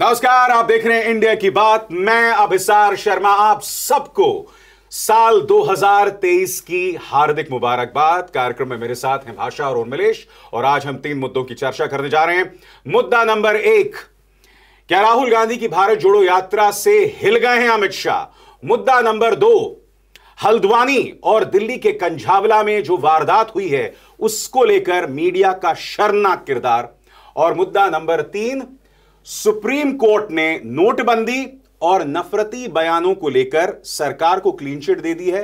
नमस्कार आप देख रहे हैं इंडिया की बात मैं अभिसार शर्मा आप सबको साल 2023 की हार्दिक मुबारकबाद कार्यक्रम में मेरे साथ हैं भाषा और उर्मिलेश और आज हम तीन मुद्दों की चर्चा करने जा रहे हैं मुद्दा नंबर एक क्या राहुल गांधी की भारत जोड़ो यात्रा से हिल गए हैं अमित शाह मुद्दा नंबर दो हल्द्वानी और दिल्ली के कंझावला में जो वारदात हुई है उसको लेकर मीडिया का शर्मनाक किरदार और मुद्दा नंबर तीन सुप्रीम कोर्ट ने नोटबंदी और नफरती बयानों को लेकर सरकार को क्लीन चिट दे दी है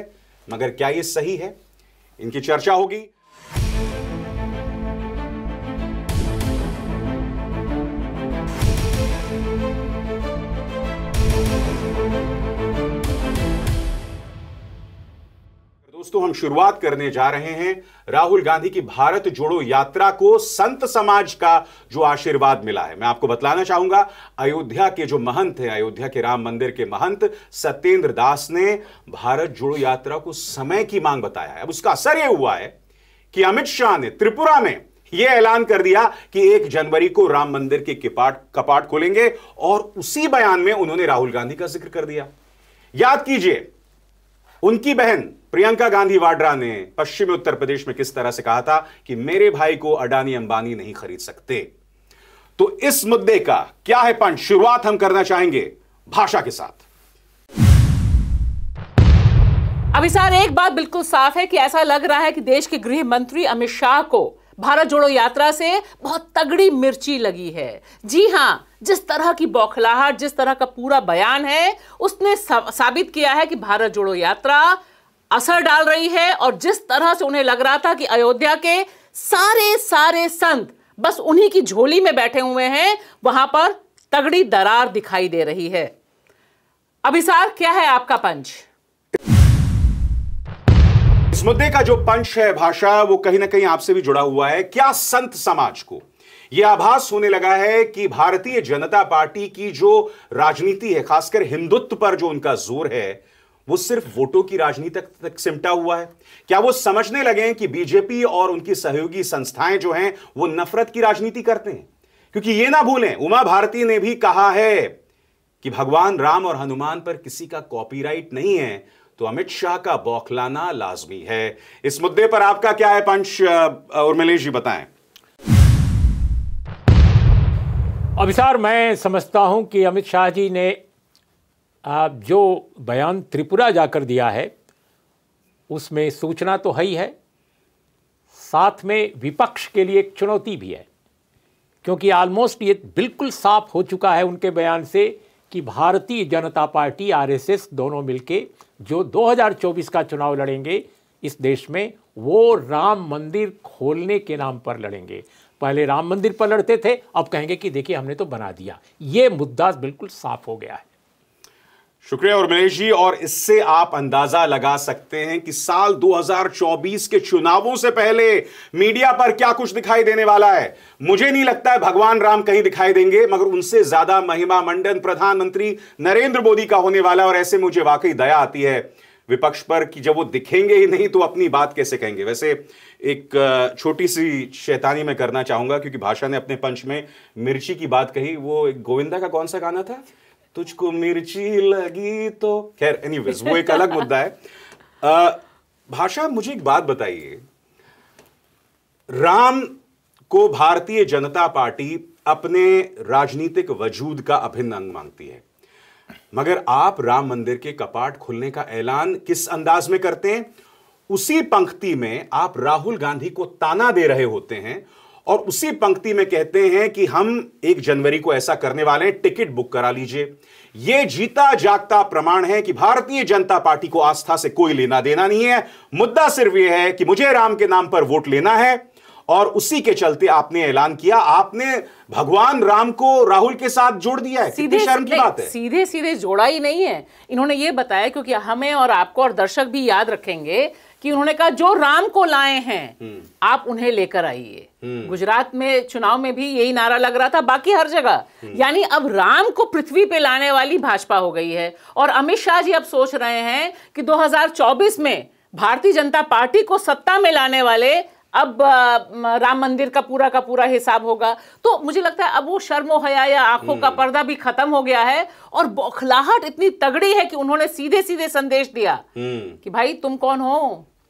मगर क्या यह सही है इनकी चर्चा होगी दोस्तों हम शुरुआत करने जा रहे हैं राहुल गांधी की भारत जोड़ो यात्रा को संत समाज का जो आशीर्वाद मिला है मैं आपको बतलाना चाहूंगा अयोध्या के जो महंत है अयोध्या के राम मंदिर के महंत सत्येंद्र दास ने भारत जोड़ो यात्रा को समय की मांग बताया है अब उसका असर यह हुआ है कि अमित शाह ने त्रिपुरा में यह ऐलान कर दिया कि एक जनवरी को राम मंदिर के किपाट कपाट खोलेंगे और उसी बयान में उन्होंने राहुल गांधी का जिक्र कर दिया याद कीजिए उनकी बहन प्रियंका गांधी वाड्रा ने पश्चिमी उत्तर प्रदेश में किस तरह से कहा था कि मेरे भाई को अडानी अंबानी नहीं खरीद सकते तो इस मुद्दे का क्या है पंच शुरुआत हम करना चाहेंगे भाषा के साथ अभी सर एक बात बिल्कुल साफ है कि ऐसा लग रहा है कि देश के गृह मंत्री अमित शाह को भारत जोड़ो यात्रा से बहुत तगड़ी मिर्ची लगी है जी हां जिस तरह की बौखलाहट जिस तरह का पूरा बयान है उसने साबित किया है कि भारत जोड़ो यात्रा असर डाल रही है और जिस तरह से उन्हें लग रहा था कि अयोध्या के सारे सारे संत बस उन्हीं की झोली में बैठे हुए हैं वहां पर तगड़ी दरार दिखाई दे रही है अभिसार क्या है आपका पंच इस मुद्दे का जो पंच है भाषा वो कहीं ना कहीं आपसे भी जुड़ा हुआ है क्या संत समाज को यह आभास होने लगा है कि भारतीय जनता पार्टी की जो राजनीति है खासकर हिंदुत्व पर जो उनका जोर है वो सिर्फ वोटों की राजनीति तक, तक सिमटा हुआ है क्या वो समझने लगे हैं कि बीजेपी और उनकी सहयोगी संस्थाएं जो हैं वो नफरत की राजनीति करते हैं क्योंकि ये ना भूलें उमा भारती ने भी कहा है कि भगवान राम और हनुमान पर किसी का कॉपीराइट नहीं है तो अमित शाह का बौखलाना लाजमी है इस मुद्दे पर आपका क्या है पंच उर्मिलेश जी बताएं अभिसार मैं समझता हूं कि अमित शाह जी ने आप जो बयान त्रिपुरा जाकर दिया है उसमें सूचना तो है ही है साथ में विपक्ष के लिए एक चुनौती भी है क्योंकि ऑलमोस्ट ये बिल्कुल साफ हो चुका है उनके बयान से कि भारतीय जनता पार्टी आरएसएस दोनों मिलके जो 2024 का चुनाव लड़ेंगे इस देश में वो राम मंदिर खोलने के नाम पर लड़ेंगे पहले राम मंदिर पर लड़ते थे अब कहेंगे कि देखिए हमने तो बना दिया ये मुद्दा बिल्कुल साफ हो गया है शुक्रिया उर्मिलेश जी और इससे आप अंदाजा लगा सकते हैं कि साल 2024 के चुनावों से पहले मीडिया पर क्या कुछ दिखाई देने वाला है मुझे नहीं लगता है भगवान राम कहीं दिखाई देंगे मगर उनसे ज्यादा महिमा मंडन प्रधानमंत्री नरेंद्र मोदी का होने वाला है और ऐसे मुझे वाकई दया आती है विपक्ष पर कि जब वो दिखेंगे ही नहीं तो अपनी बात कैसे कहेंगे वैसे एक छोटी सी शैतानी मैं करना चाहूंगा क्योंकि भाषा ने अपने पंच में मिर्ची की बात कही वो एक गोविंदा का कौन सा गाना था तुझको मिर्ची लगी तो खैर एनी वो एक अलग मुद्दा है भाषा मुझे एक बात बताइए राम को भारतीय जनता पार्टी अपने राजनीतिक वजूद का अभिन्न अंग मांगती है मगर आप राम मंदिर के कपाट खुलने का ऐलान किस अंदाज में करते हैं उसी पंक्ति में आप राहुल गांधी को ताना दे रहे होते हैं और उसी पंक्ति में कहते हैं कि हम एक जनवरी को ऐसा करने वाले हैं टिकट बुक करा लीजिए यह जीता जागता प्रमाण है कि भारतीय जनता पार्टी को आस्था से कोई लेना देना नहीं है मुद्दा सिर्फ यह है कि मुझे राम के नाम पर वोट लेना है और उसी के चलते आपने ऐलान किया आपने भगवान राम को राहुल के साथ जोड़ दिया है सीधे शर्म की बात है सीधे सीधे जोड़ा ही नहीं है इन्होंने ये बताया क्योंकि हमें और आपको और दर्शक भी याद रखेंगे कि उन्होंने कहा जो राम को लाए हैं हम्म। आप उन्हें लेकर आइए हम्म। गुजरात में चुनाव में भी यही नारा लग रहा था बाकी हर जगह हम्म। यानी अब राम को पृथ्वी पे लाने वाली भाजपा हो गई है और अमित शाह जी अब सोच रहे हैं कि 2024 में भारतीय जनता पार्टी को सत्ता में लाने वाले अब राम मंदिर का पूरा का पूरा हिसाब होगा तो मुझे लगता है अब वो शर्मो हया या आंखों का हम्म। पर्दा भी खत्म हो गया है और बौखलाहट इतनी तगड़ी है कि उन्होंने सीधे सीधे संदेश दिया हम्म। कि भाई तुम कौन हो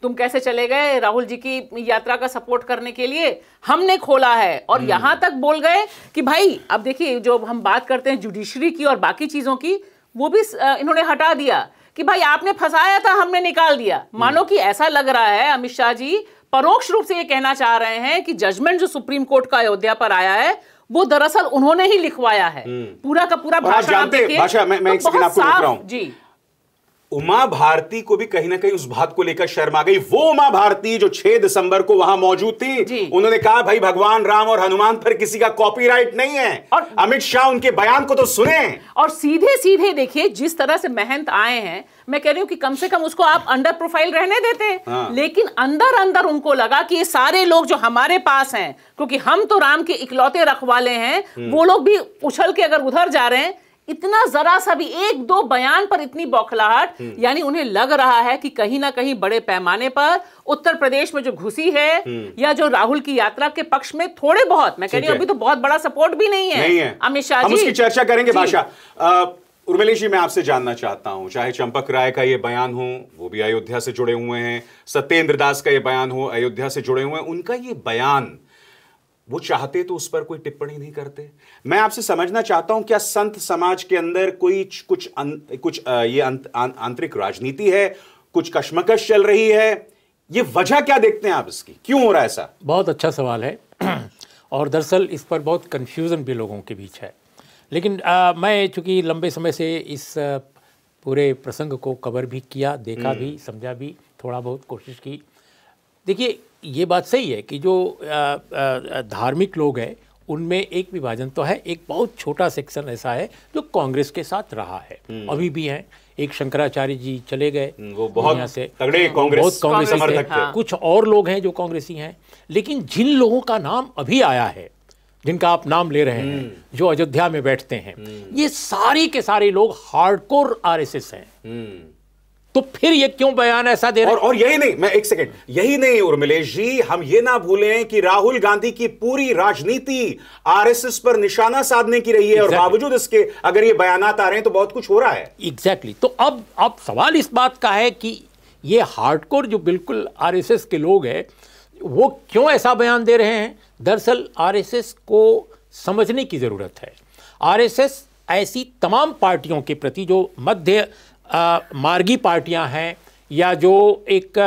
तुम कैसे चले गए राहुल जी की यात्रा का सपोर्ट करने के लिए हमने खोला है और हम्म। यहां तक बोल गए कि भाई अब देखिए जो हम बात करते हैं जुडिशरी की और बाकी चीजों की वो भी इन्होंने हटा दिया कि भाई आपने फंसाया था हमने निकाल दिया मानो कि ऐसा लग रहा है अमित शाह जी परोक्ष रूप से ये कहना चाह रहे हैं कि जजमेंट जो सुप्रीम कोर्ट का अयोध्या पर आया है वो दरअसल उन्होंने ही लिखवाया है हम्म। पूरा का पूरा भाषण आप देखिए मैं, मैं तो एक आपको रहा हूं। जी उमा भारती को भी कहीं ना कहीं उस बात को लेकर शर्म आ गई वो उमा भारती जो 6 दिसंबर को वहां मौजूद थी उन्होंने कहा भाई भगवान राम और हनुमान पर किसी का कॉपीराइट नहीं है और अमित शाह उनके बयान को तो सुने और सीधे सीधे देखिए जिस तरह से महंत आए हैं मैं कह रही हूँ कि कम से कम उसको आप अंडर प्रोफाइल रहने देते हाँ। लेकिन अंदर अंदर उनको लगा कि ये सारे लोग जो हमारे पास हैं क्योंकि हम तो राम के इकलौते रखवाले हैं हम्म। वो लोग भी उछल के अगर उधर जा रहे हैं इतना जरा सा भी एक दो बयान पर इतनी बौखलाहट हम्म। यानी उन्हें लग रहा है कि कहीं ना कहीं बड़े पैमाने पर उत्तर प्रदेश में जो घुसी है हम्म। या जो राहुल की यात्रा के पक्ष में थोड़े बहुत मैं कह रही हूं अभी तो बहुत बड़ा सपोर्ट भी नहीं है, अमित शाह जी उसकी चर्चा करेंगे भाषा उर्मिलेश जी मैं आपसे जानना चाहता हूं चाहे चंपक राय का ये बयान हो वो भी अयोध्या से जुड़े हुए हैं सत्येंद्र दास का ये बयान हो अयोध्या से जुड़े हुए हैं उनका ये बयान वो चाहते तो उस पर कोई टिप्पणी नहीं करते मैं आपसे समझना चाहता हूं क्या संत समाज के अंदर कोई कुछ अं, कुछ आ, ये अं, आंतरिक राजनीति है कुछ कश्मकश चल रही है ये वजह क्या देखते हैं आप इसकी क्यों हो रहा है ऐसा बहुत अच्छा सवाल है और दरअसल इस पर बहुत कन्फ्यूज़न भी लोगों के बीच है लेकिन आ, मैं चूँकि लंबे समय से इस पूरे प्रसंग को कवर भी किया देखा हम्म। भी समझा भी थोड़ा बहुत कोशिश की देखिए ये बात सही है कि जो धार्मिक लोग हैं उनमें एक विभाजन तो है एक बहुत छोटा सेक्शन ऐसा है जो कांग्रेस के साथ रहा है हम्म। अभी भी है एक शंकराचार्य जी चले गए हम्म, वो बहुत से तगड़े कांग्रेस बहुत कांग्रेस हाँ। कुछ और लोग हैं जो कांग्रेसी हैं लेकिन जिन लोगों का नाम अभी आया है जिनका आप नाम ले रहे हैं हम्म। जो अयोध्या में बैठते हैं ये सारे के सारे लोग हार्डकोर आरएसएस हैं तो फिर ये क्यों बयान ऐसा दे रहे और, और यही नहीं मैं एक सेकंड यही नहीं उर्मिलेश जी हम ये ना भूलें कि राहुल गांधी की पूरी राजनीति आरएसएस पर निशाना साधने की रही है exactly. और बावजूद इसके अगर ये बयान आ रहे हैं तो बहुत कुछ हो रहा है एग्जैक्टली exactly. तो अब अब सवाल इस बात का है कि ये हार्डकोर जो बिल्कुल आर के लोग हैं वो क्यों ऐसा बयान दे रहे हैं दरअसल आर को समझने की ज़रूरत है आर ऐसी तमाम पार्टियों के प्रति जो मध्य मार्गी पार्टियां हैं या जो एक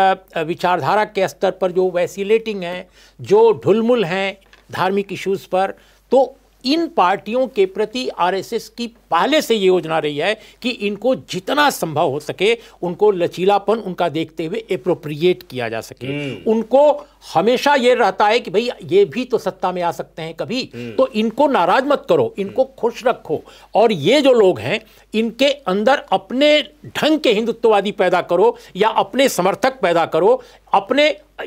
विचारधारा के स्तर पर जो वैसीलेटिंग हैं जो ढुलमुल हैं धार्मिक इश्यूज़ पर तो इन पार्टियों के प्रति आरएसएस की पहले से ये योजना रही है कि इनको जितना संभव हो सके उनको लचीलापन उनका देखते हुए अप्रोप्रिएट किया जा सके हम्म। उनको हमेशा ये रहता है कि भाई ये भी तो सत्ता में आ सकते हैं कभी हम्म। तो इनको नाराज मत करो इनको हम्म। खुश रखो और ये जो लोग हैं इनके अंदर अपने ढंग के हिंदुत्ववादी पैदा करो या अपने समर्थक पैदा करो अपने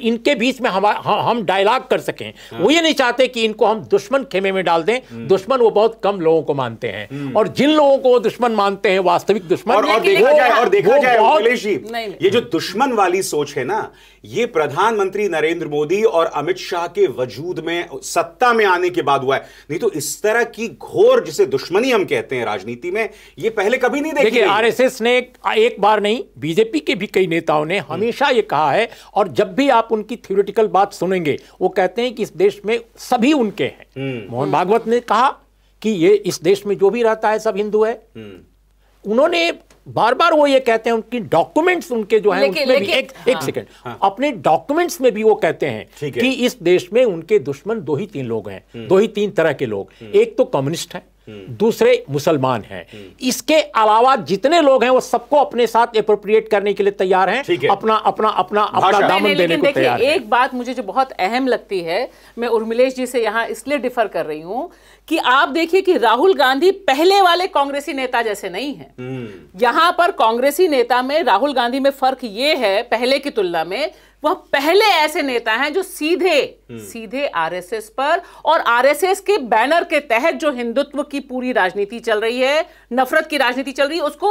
इनके बीच में हम हम डायलॉग कर सकें वो हाँ। ये नहीं चाहते कि इनको हम दुश्मन खेमे में डाल दें दुश्मन वो बहुत कम लोगों को मानते हैं और जिन लोगों को दुश्मन मानते हैं वास्तविक दुश्मन और, और देखा जाए और देखा जाए अखिलेश जी ये जो दुश्मन वाली सोच है ना ये प्रधानमंत्री नरेंद्र मोदी और अमित शाह के वजूद में सत्ता में आने के बाद हुआ है नहीं तो इस तरह की घोर जिसे दुश्मनी हम कहते हैं राजनीति में ये पहले कभी नहीं एस आरएसएस ने एक बार नहीं बीजेपी के भी कई नेताओं ने हमेशा ये कहा है और जब भी आप उनकी थ्योरिटिकल बात सुनेंगे वो कहते हैं कि इस देश में सभी उनके हैं हम्म। मोहन भागवत ने कहा कि ये इस देश में जो भी रहता है सब हिंदू है हम्म। उन्होंने बार बार वो ये कहते हैं उनकी डॉक्यूमेंट्स उनके जो है उसमें भी एक, हाँ, एक सेकंड हाँ, अपने डॉक्यूमेंट्स में भी वो कहते हैं कि इस देश में उनके दुश्मन दो ही तीन लोग हैं हम्म। दो ही तीन तरह के लोग हम्म। एक तो कम्युनिस्ट है दूसरे मुसलमान हैं इसके अलावा जितने लोग हैं वो सबको अपने साथ अप्रोप्रिएट करने के लिए तैयार हैं है। अपना अपना अपना अपना दामन देने को तैयार एक बात मुझे जो बहुत अहम लगती है मैं उर्मिलेश जी से यहाँ इसलिए डिफर कर रही हूँ कि आप देखिए कि राहुल गांधी पहले वाले कांग्रेसी नेता जैसे नहीं है हम्म। यहां पर कांग्रेसी नेता में राहुल गांधी में फर्क ये है पहले की तुलना में वह पहले ऐसे नेता हैं जो सीधे हम्म। सीधे आरएसएस पर और आरएसएस के बैनर के तहत जो हिंदुत्व की पूरी राजनीति चल रही है नफरत की राजनीति चल रही है उसको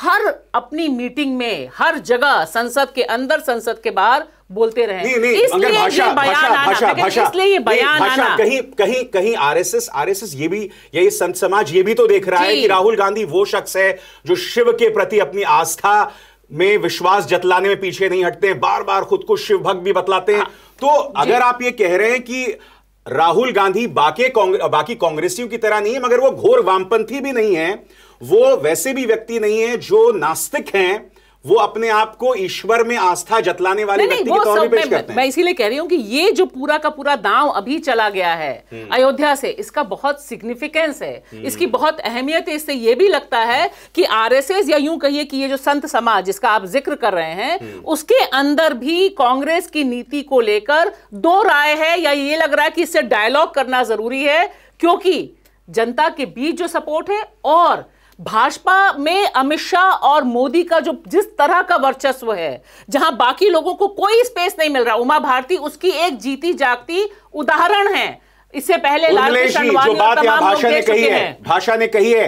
हर अपनी मीटिंग में हर जगह संसद के अंदर संसद के बाहर बोलते रहे इसलिए भाषा भाषा भाषा इसलिए ये बयान कहीं कहीं कहीं आरएसएस आरएसएस ये भी ये संत समाज ये भी तो देख रहा है कि राहुल गांधी वो शख्स है जो शिव के प्रति अपनी आस्था में विश्वास जतलाने में पीछे नहीं हटते हैं बार बार खुद को शिव भक्त भी बतलाते हैं हाँ। तो अगर आप ये कह रहे हैं कि राहुल गांधी बाकी कांग्रेस बाकी कांग्रेसियों की तरह नहीं है मगर वो घोर वामपंथी भी नहीं है वो वैसे भी व्यक्ति नहीं है जो नास्तिक हैं वो अपने आप को ईश्वर में आस्था जतलाने वाले व्यक्ति के तौर पेश करते हैं मैं इसीलिए कह रही हूँ कि ये जो पूरा का पूरा दांव अभी चला गया है हम्म। अयोध्या से इसका बहुत सिग्निफिकेंस है हम्म। इसकी बहुत अहमियत है इससे ये भी लगता है कि आरएसएस या यूं कहिए कि ये जो संत समाज जिसका आप जिक्र कर रहे हैं हम्म। उसके अंदर भी कांग्रेस की नीति को लेकर दो राय है या ये लग रहा है कि इससे डायलॉग करना जरूरी है क्योंकि जनता के बीच जो सपोर्ट है और भाजपा में अमित शाह और मोदी का जो जिस तरह का वर्चस्व है जहां बाकी लोगों को कोई स्पेस नहीं मिल रहा उमा भारती उसकी एक जीती जागती उदाहरण है इससे पहले जो बात भाषा ने कही है भाषा ने कही है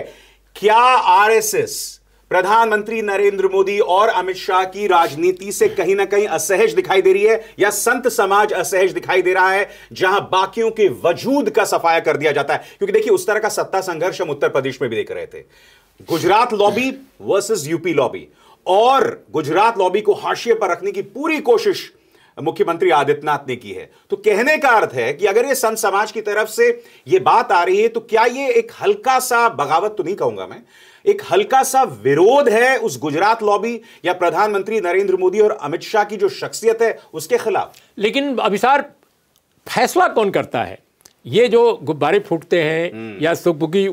क्या आरएसएस प्रधानमंत्री नरेंद्र मोदी और अमित शाह की राजनीति से कहीं ना कहीं असहज दिखाई दे रही है या संत समाज असहज दिखाई दे रहा है जहां बाकियों के वजूद का सफाया कर दिया जाता है क्योंकि देखिए उस तरह का सत्ता संघर्ष हम उत्तर प्रदेश में भी देख रहे थे Gujarat lobby versus UP lobby और गुजरात लॉबी को हाशिए पर रखने की पूरी कोशिश मुख्यमंत्री आदित्यनाथ ने की है तो कहने का अर्थ है कि अगर ये संत समाज की तरफ से ये बात आ रही है तो क्या ये एक हल्का सा बगावत तो नहीं कहूंगा मैं एक हल्का सा विरोध है उस गुजरात लॉबी या प्रधानमंत्री नरेंद्र मोदी और अमित शाह की जो शख्सियत है उसके खिलाफ लेकिन अभिसार फैसला कौन करता है ये जो गुब्बारे फूटते हैं हम्म। या सुखबुगी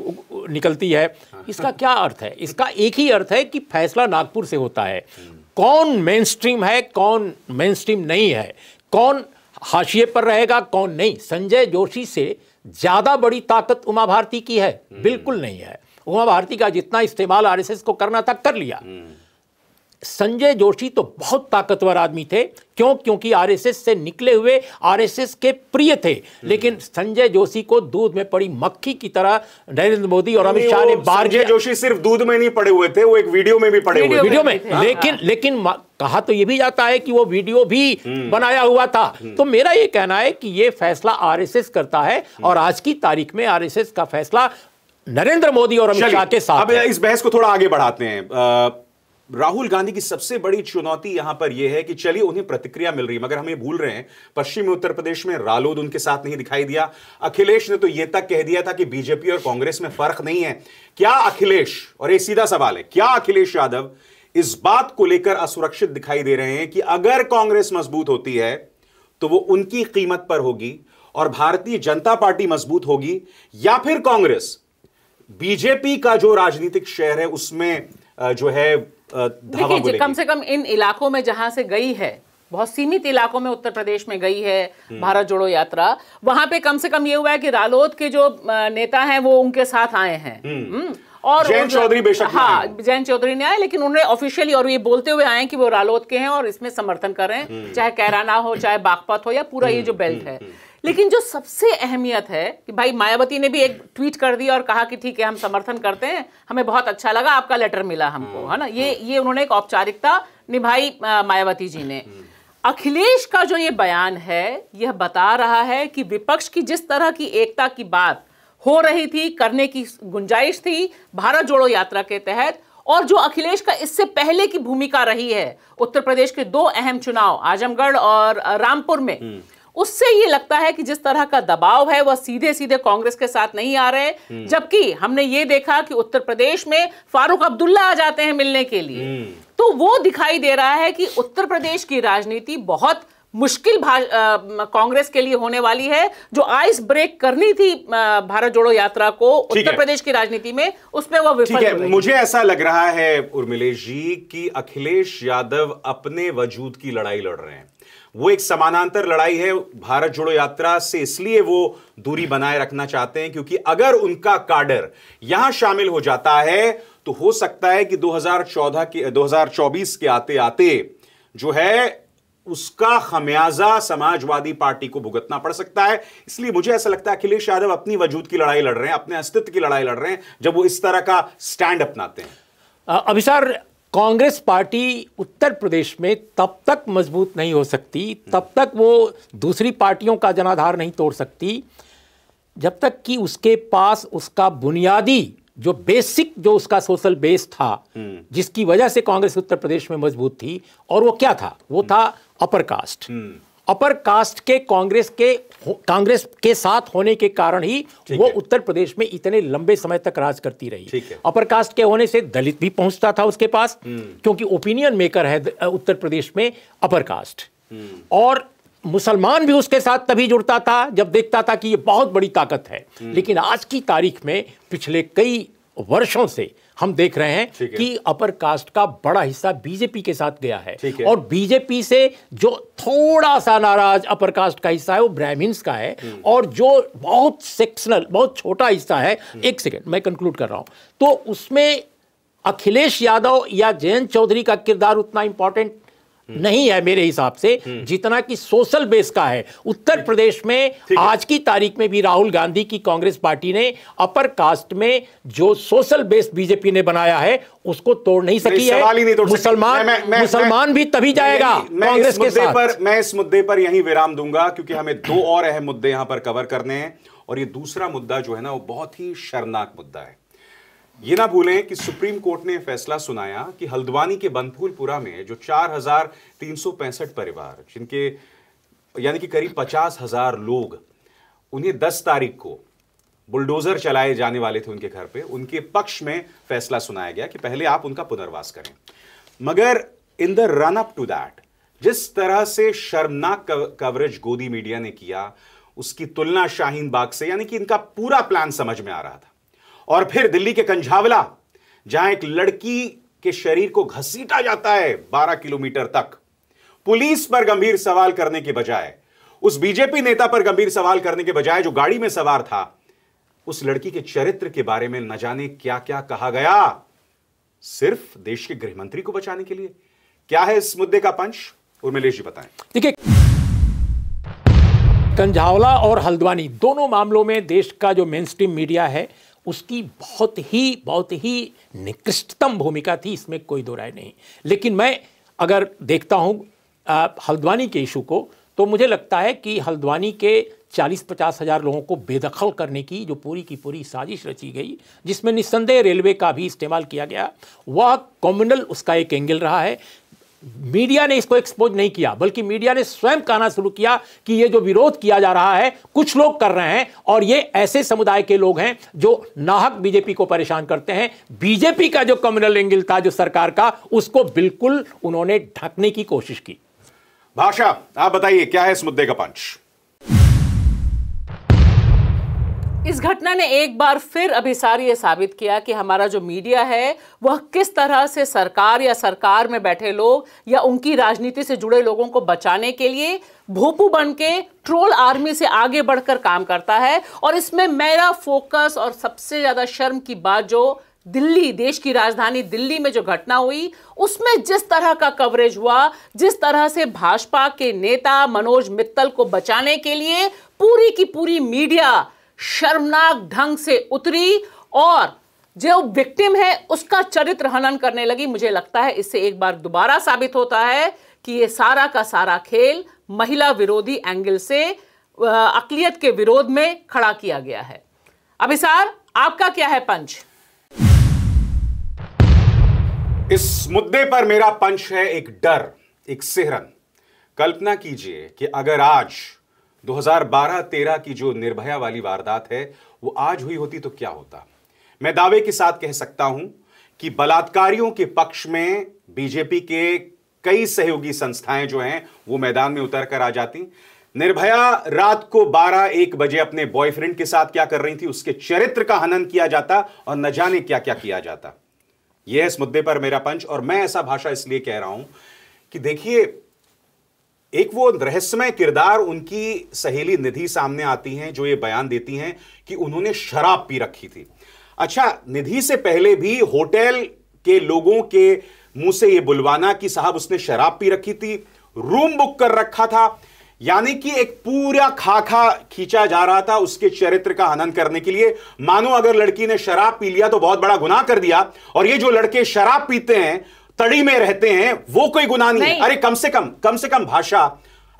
निकलती है इसका क्या अर्थ है इसका एक ही अर्थ है कि फैसला नागपुर से होता है कौन मेन स्ट्रीम है कौन मेन स्ट्रीम नहीं है कौन हाशिए पर रहेगा कौन नहीं संजय जोशी से ज़्यादा बड़ी ताकत उमा भारती की है बिल्कुल नहीं है उमा भारती का जितना इस्तेमाल आरएसएस को करना था कर लिया संजय जोशी तो बहुत ताकतवर आदमी थे क्यों क्योंकि आरएसएस से निकले हुए आरएसएस के प्रिय थे लेकिन हम्म। संजय जोशी को दूध में पड़ी मक्खी की तरह नरेंद्र मोदी और अमित शाह ने बार संजय जोशी सिर्फ दूध में नहीं पड़े हुए थे वो एक वीडियो में भी पड़े वीडियो, हुए वीडियो में लेकिन लेकिन कहा तो ये भी जाता है कि वो वीडियो भी हम्म। बनाया हुआ था हम्म। तो मेरा ये कहना है कि ये फैसला आरएसएस करता है और आज की तारीख में आरएसएस का फैसला नरेंद्र मोदी और अमित शाह के साथ अब इस बहस को थोड़ा आगे बढ़ाते हैं राहुल गांधी की सबसे बड़ी चुनौती यहां पर यह है कि चलिए उन्हें प्रतिक्रिया मिल रही है मगर हम ये भूल रहे हैं पश्चिमी उत्तर प्रदेश में रालोद उनके साथ नहीं दिखाई दिया अखिलेश ने तो यह तक कह दिया था कि बीजेपी और कांग्रेस में फर्क नहीं है क्या अखिलेश और ये सीधा सवाल है क्या अखिलेश यादव इस बात को लेकर असुरक्षित दिखाई दे रहे हैं कि अगर कांग्रेस मजबूत होती है तो वो उनकी कीमत पर होगी और भारतीय जनता पार्टी मजबूत होगी या फिर कांग्रेस बीजेपी का जो राजनीतिक शहर है उसमें जो है देखिए कम से कम इन इलाकों में जहां से गई है बहुत सीमित इलाकों में उत्तर प्रदेश में गई है हम्म। भारत जोड़ो यात्रा वहां पे कम से कम ये हुआ है कि रालोद के जो नेता हैं वो उनके साथ आए हैं हम्म। हम्म। और जैन चौधरी बेशक हाँ जैन चौधरी ने आए लेकिन उन्होंने ऑफिशियली और ये बोलते हुए आए कि वो रालोद के हैं और इसमें समर्थन कर रहे हैं चाहे कैराना हो चाहे बागपत हो या पूरा ये जो बेल्ट है लेकिन जो सबसे अहमियत है कि भाई मायावती ने भी एक ट्वीट कर दिया और कहा कि ठीक है हम समर्थन करते हैं हमें बहुत अच्छा लगा आपका लेटर मिला हमको हम्म। है ना ये ये उन्होंने एक औपचारिकता निभाई मायावती जी ने हम्म। अखिलेश का जो ये बयान है यह बता रहा है कि विपक्ष की जिस तरह की एकता की बात हो रही थी करने की गुंजाइश थी भारत जोड़ो यात्रा के तहत और जो अखिलेश का इससे पहले की भूमिका रही है उत्तर प्रदेश के दो अहम चुनाव आजमगढ़ और रामपुर में हम्म। उससे ये लगता है कि जिस तरह का दबाव है वह सीधे सीधे कांग्रेस के साथ नहीं आ रहे हम्म। जबकि हमने ये देखा कि उत्तर प्रदेश में फारूक अब्दुल्ला आ जाते हैं मिलने के लिए हम्म। तो वो दिखाई दे रहा है कि उत्तर प्रदेश की राजनीति बहुत मुश्किल कांग्रेस के लिए होने वाली है जो आइस ब्रेक करनी थी भारत जोड़ो यात्रा को उत्तर प्रदेश की राजनीति में उसमें वह विफल है मुझे ऐसा लग रहा है उर्मिलेश जी कि अखिलेश यादव अपने वजूद की लड़ाई लड़ रहे हैं वो एक समानांतर लड़ाई है भारत जोड़ो यात्रा से इसलिए वो दूरी बनाए रखना चाहते हैं क्योंकि अगर उनका काडर यहां शामिल हो जाता है तो हो सकता है कि 2014 के 2024 के आते आते जो है उसका खमियाजा समाजवादी पार्टी को भुगतना पड़ सकता है इसलिए मुझे ऐसा लगता है अखिलेश यादव अपनी वजूद की लड़ाई लड़ रहे हैं अपने अस्तित्व की लड़ाई लड़ रहे हैं जब वो इस तरह का स्टैंड अपनाते हैं अभिसार कांग्रेस पार्टी उत्तर प्रदेश में तब तक मजबूत नहीं हो सकती तब तक वो दूसरी पार्टियों का जनाधार नहीं तोड़ सकती जब तक कि उसके पास उसका बुनियादी जो बेसिक जो उसका सोशल बेस था हम्म। जिसकी वजह से कांग्रेस उत्तर प्रदेश में मजबूत थी और वो क्या था वो था अपर हम्म। कास्ट अपर कास्ट के कांग्रेस के कांग्रेस के साथ होने के कारण ही वो उत्तर प्रदेश में इतने लंबे समय तक राज करती रही अपर कास्ट के होने से दलित भी पहुंचता था उसके पास हम्म। क्योंकि ओपिनियन मेकर है उत्तर प्रदेश में अपर कास्ट हम्म। और मुसलमान भी उसके साथ तभी जुड़ता था जब देखता था कि ये बहुत बड़ी ताकत है हम्म। लेकिन आज की तारीख में पिछले कई वर्षों से हम देख रहे हैं कि अपर कास्ट का बड़ा हिस्सा बीजेपी के साथ गया है और बीजेपी से जो थोड़ा सा नाराज अपर कास्ट का हिस्सा है वो ब्राह्मिन्स का है हम्म। और जो बहुत सेक्शनल बहुत छोटा हिस्सा है हम्म। एक सेकेंड मैं कंक्लूड कर रहा हूं तो उसमें अखिलेश यादव या जयंत चौधरी का किरदार उतना इंपॉर्टेंट हम्म। नहीं है मेरे हिसाब से हम्म। जितना कि सोशल बेस का है उत्तर प्रदेश में आज की तारीख में भी राहुल गांधी की कांग्रेस पार्टी ने अपर कास्ट में जो सोशल बेस बीजेपी ने बनाया है उसको तोड़ नहीं सकी है मुसलमान मुसलमान भी तभी जाएगा कांग्रेस के साथ पर मैं इस मुद्दे पर यही विराम दूंगा क्योंकि हमें दो और अहम मुद्दे यहां पर कवर करने हैं और ये दूसरा मुद्दा जो है ना वो बहुत ही शर्मनाक मुद्दा है ये ना भूलें कि सुप्रीम कोर्ट ने फैसला सुनाया कि हल्द्वानी के बनफूलपुरा में जो चार हजार तीन सौ पैंसठ परिवार जिनके यानी कि करीब पचास हजार लोग उन्हें दस तारीख को बुलडोजर चलाए जाने वाले थे उनके घर पे उनके पक्ष में फैसला सुनाया गया कि पहले आप उनका पुनर्वास करें मगर in the run up to that जिस तरह से शर्मनाक कवरेज गोदी मीडिया ने किया उसकी तुलना शाहीन बाग से यानी कि इनका पूरा प्लान समझ में आ रहा था और फिर दिल्ली के कंझावला जहां एक लड़की के शरीर को घसीटा जाता है 12 किलोमीटर तक पुलिस पर गंभीर सवाल करने के बजाय उस बीजेपी नेता पर गंभीर सवाल करने के बजाय जो गाड़ी में सवार था उस लड़की के चरित्र के बारे में न जाने क्या क्या कहा गया सिर्फ देश के गृहमंत्री को बचाने के लिए क्या है इस मुद्दे का पंच उर्मिलेश जी बताएं देखिए कंझावला और हल्द्वानी दोनों मामलों में देश का जो मेन स्ट्रीम मीडिया है उसकी बहुत ही बहुत ही निकृष्टतम भूमिका थी इसमें कोई दो राय नहीं लेकिन मैं अगर देखता हूँ हल्द्वानी के इशू को तो मुझे लगता है कि हल्द्वानी के चालीस पचास हज़ार लोगों को बेदखल करने की जो पूरी की पूरी साजिश रची गई जिसमें निस्संदेह रेलवे का भी इस्तेमाल किया गया वह कॉम्युनल उसका एक एंगल रहा है मीडिया ने इसको एक्सपोज नहीं किया बल्कि मीडिया ने स्वयं कहना शुरू किया कि ये जो विरोध किया जा रहा है कुछ लोग कर रहे हैं और ये ऐसे समुदाय के लोग हैं जो नाहक बीजेपी को परेशान करते हैं बीजेपी का जो कम्युनल एंगल था जो सरकार का उसको बिल्कुल उन्होंने ढकने की कोशिश की भाषा आप बताइए क्या है इस मुद्दे का पंच इस घटना ने एक बार फिर अभिसार ये साबित किया कि हमारा जो मीडिया है वह किस तरह से सरकार या सरकार में बैठे लोग या उनकी राजनीति से जुड़े लोगों को बचाने के लिए भोपू बन के ट्रोल आर्मी से आगे बढ़कर काम करता है और इसमें मेरा फोकस और सबसे ज़्यादा शर्म की बात जो दिल्ली देश की राजधानी दिल्ली में जो घटना हुई उसमें जिस तरह का कवरेज हुआ जिस तरह से भाजपा के नेता मनोज मित्तल को बचाने के लिए पूरी की पूरी मीडिया शर्मनाक ढंग से उतरी और जो विक्टिम है उसका चरित्र हनन करने लगी मुझे लगता है इससे एक बार दोबारा साबित होता है कि ये सारा का सारा खेल महिला विरोधी एंगल से अकलियत के विरोध में खड़ा किया गया है अभिसार आपका क्या है पंच इस मुद्दे पर मेरा पंच है एक डर एक सिहरन कल्पना कीजिए कि अगर आज 2012-13 की जो निर्भया वाली वारदात है वो आज हुई होती तो क्या होता मैं दावे के साथ कह सकता हूं कि बलात्कारियों के पक्ष में बीजेपी के कई सहयोगी संस्थाएं जो हैं वो मैदान में उतर कर आ जाती निर्भया रात को 12 एक बजे अपने बॉयफ्रेंड के साथ क्या कर रही थी उसके चरित्र का हनन किया जाता और न जाने क्या क्या किया जाता यह इस मुद्दे पर मेरा पंच और मैं ऐसा भाषा इसलिए कह रहा हूं कि देखिए एक वो रहस्यमय किरदार उनकी सहेली निधि सामने आती हैं जो ये बयान देती हैं कि उन्होंने शराब पी रखी थी अच्छा निधि से पहले भी होटल के लोगों के मुंह से ये बुलवाना कि साहब उसने शराब पी रखी थी रूम बुक कर रखा था यानी कि एक पूरा खाखा खींचा जा रहा था उसके चरित्र का हनन करने के लिए मानो अगर लड़की ने शराब पी लिया तो बहुत बड़ा गुनाह कर दिया और ये जो लड़के शराब पीते हैं तड़ी में रहते हैं वो कोई गुनाह नहीं, नहीं। अरे कम से कम कम से कम भाषा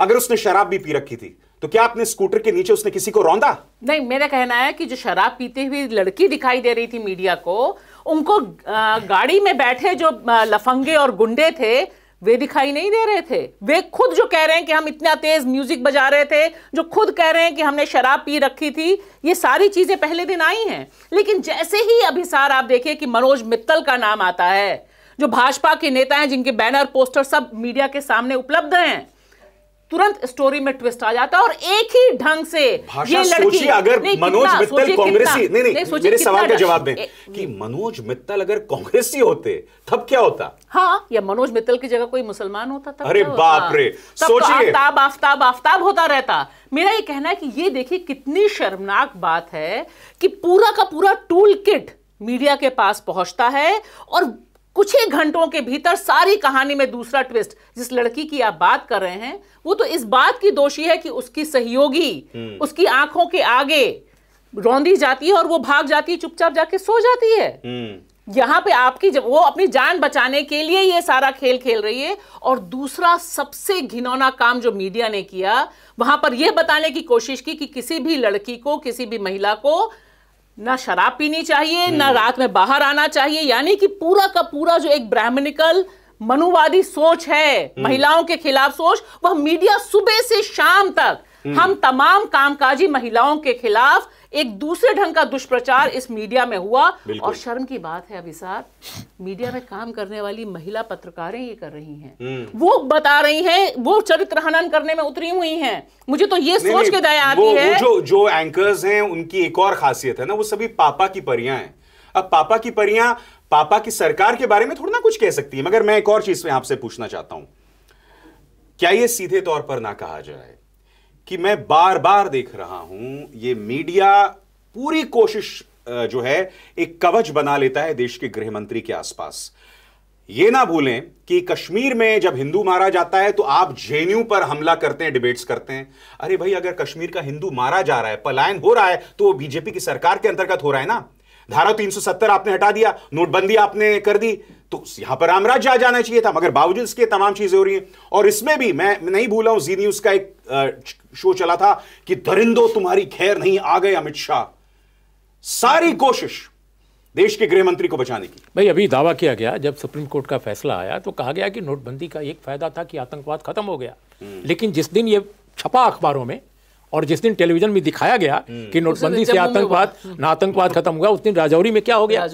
अगर उसने शराब भी पी रखी थी तो क्या आपने स्कूटर के नीचे उसने किसी को रौंदा नहीं मेरा कहना है कि जो शराब पीते हुए लड़की दिखाई दे रही थी मीडिया को उनको गाड़ी में बैठे जो लफंगे और गुंडे थे वे दिखाई नहीं दे रहे थे वे खुद जो कह रहे हैं कि हम इतना तेज म्यूजिक बजा रहे थे जो खुद कह रहे हैं कि हमने शराब पी रखी थी ये सारी चीजें पहले दिन आई हैं लेकिन जैसे ही अभिसार आप देखिए कि मनोज मित्तल का नाम आता है जो भाजपा के नेता हैं जिनके बैनर पोस्टर सब मीडिया के सामने उपलब्ध हैं तुरंत स्टोरी में ट्विस्ट आ जाता है और एक ही ढंग से ये लड़की अगर मनोज मित्तल कांग्रेसी नहीं नहीं, नहीं मेरे सवाल का जवाब दें कि मनोज मित्तल अगर कांग्रेसी होते तब क्या होता हाँ या मनोज मित्तल की जगह कोई मुसलमान होता तब अरे बाप रे तो सोचिए आफ्ताब आफ्ताब आफ्ताब होता रहता मेरा ये कहना है कि ये देखिए कितनी शर्मनाक बात है कि पूरा का पूरा टूल किट मीडिया के पास पहुंचता है और कुछ ही घंटों के भीतर सारी कहानी में दूसरा ट्विस्ट जिस लड़की की आप बात कर रहे हैं वो तो इस बात की दोषी है कि उसकी सहयोगी हम्म। उसकी आंखों के आगे रौंदी जाती है और वो भाग जाती है चुपचाप जाके सो जाती है हम्म। यहाँ पे आपकी जब वो अपनी जान बचाने के लिए ये सारा खेल खेल रही है और दूसरा सबसे घिनौना काम जो मीडिया ने किया वहां पर यह बताने की कोशिश की कि, कि किसी भी लड़की को किसी भी महिला को ना शराब पीनी चाहिए ना हम्म। रात में बाहर आना चाहिए यानी कि पूरा का पूरा जो एक ब्राह्मणिकल मनुवादी सोच है हम्म। महिलाओं के खिलाफ सोच वह मीडिया सुबह से शाम तक हम्म। हम तमाम कामकाजी महिलाओं के खिलाफ एक दूसरे ढंग का दुष्प्रचार इस मीडिया में हुआ और शर्म की बात है अभिसार मीडिया में काम करने वाली महिला पत्रकारें ये कर रही हैं हम्म। वो बता रही हैं वो चरित्र हनन करने में उतरी हुई हैं मुझे तो ये सोच के दया आती है जो जो एंकर्स हैं उनकी एक और खासियत है ना वो सभी पापा की परियां हैं अब पापा की परियां पापा की सरकार के बारे में थोड़ा ना कुछ कह सकती है मगर मैं एक और चीज आपसे पूछना चाहता हूं क्या यह सीधे तौर पर ना कहा जाए कि मैं बार बार देख रहा हूं ये मीडिया पूरी कोशिश जो है एक कवच बना लेता है देश के गृह मंत्री के आसपास ये ना भूलें कि कश्मीर में जब हिंदू मारा जाता है तो आप जेएनयू पर हमला करते हैं डिबेट्स करते हैं अरे भाई अगर कश्मीर का हिंदू मारा जा रहा है पलायन हो रहा है तो वो बीजेपी की सरकार के अंतर्गत हो रहा है ना धारा 370 आपने हटा दिया नोटबंदी आपने कर दी तो यहां पर राज्य आ जाना चाहिए था मगर बावजूद इसके तमाम चीजें हो रही हैं और इसमें भी मैं नहीं भूला हूं जी न्यूज का एक शो चला था कि दरिंदो तुम्हारी खैर नहीं आ गए अमित शाह सारी कोशिश देश के गृह मंत्री को बचाने की भाई अभी दावा किया गया जब सुप्रीम कोर्ट का फैसला आया तो कहा गया कि नोटबंदी का एक फायदा था कि आतंकवाद खत्म हो गया हम्म। लेकिन जिस दिन ये छपा अखबारों में और जिस दिन टेलीविजन में दिखाया गया हम्म। कि नोटबंदी से आतंकवाद हम्म। ना आतंकवाद खत्म हुआ उस दिन राजौरी में क्या हो गया